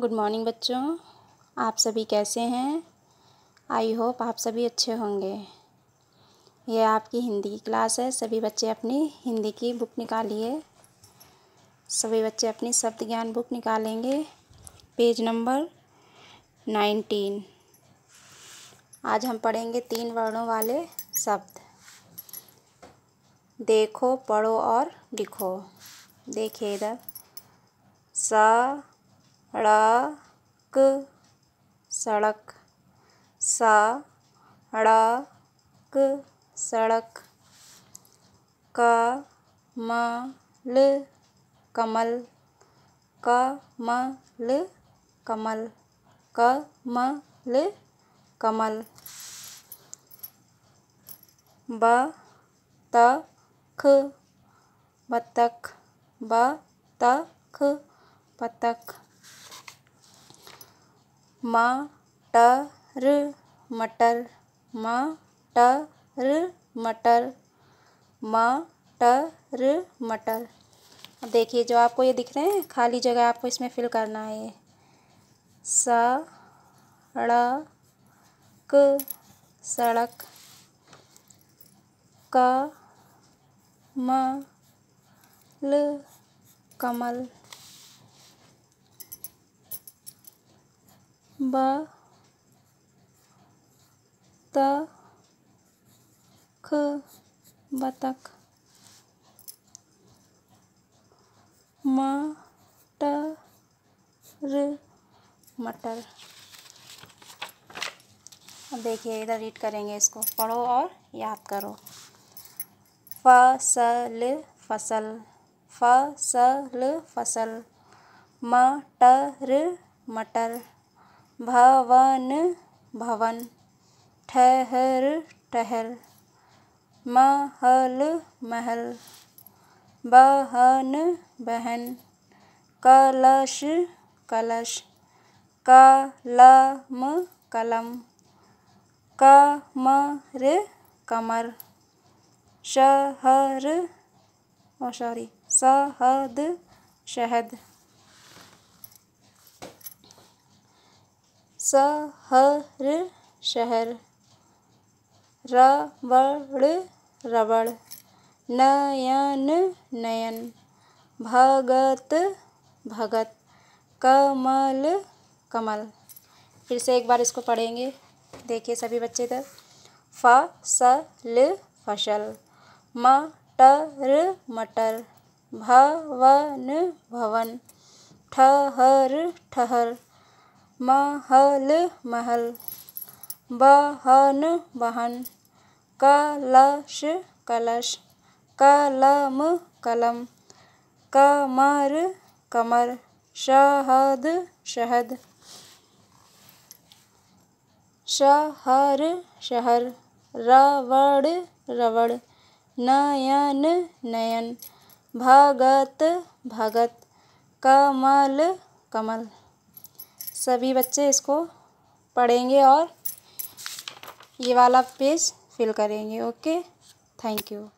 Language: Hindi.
गुड मॉर्निंग बच्चों आप सभी कैसे हैं आई होप आप सभी अच्छे होंगे ये आपकी हिंदी की क्लास है सभी बच्चे अपनी हिंदी की बुक निकालिए सभी बच्चे अपनी शब्द ज्ञान बुक निकालेंगे पेज नंबर नाइनटीन आज हम पढ़ेंगे तीन वर्णों वाले शब्द देखो पढ़ो और लिखो देखिए इधर स सड़क सड़क सा ड़ाक सड़क कमल कमल कमल कमल कमल कमल बतख ब तख बतख मटर मटर मटर मटर मटर मटर अब देखिए जो आपको ये दिख रहे हैं खाली जगह आपको इसमें फिल करना है ये सड़क सड़क कमल कमल ब त बतख मटर मटर अब देखिए इधर रीड करेंगे इसको पढ़ो और याद करो फसल फसल फसल फसल मटर मटर भवन भवन ठहर टहल महल महल बहन बहन कलश कलश कलम कलम कमर कमर शहर ओ सॉरी शहद शहद सहर शहर रबड़ रबड़ नयन नयन भगत भगत कमल कमल फिर से एक बार इसको पढ़ेंगे देखिए सभी बच्चे इधर फसल फसल मटर मटर भवन भवन ठहर ठहर महल महल बहन बहन कलश कलश कलम कलम कमर कमर शहद शहद शहर शहर रवड़ रवड़ नयन नयन भगत भगत कमल कमल सभी बच्चे इसको पढ़ेंगे और ये वाला पेज फिल करेंगे ओके थैंक यू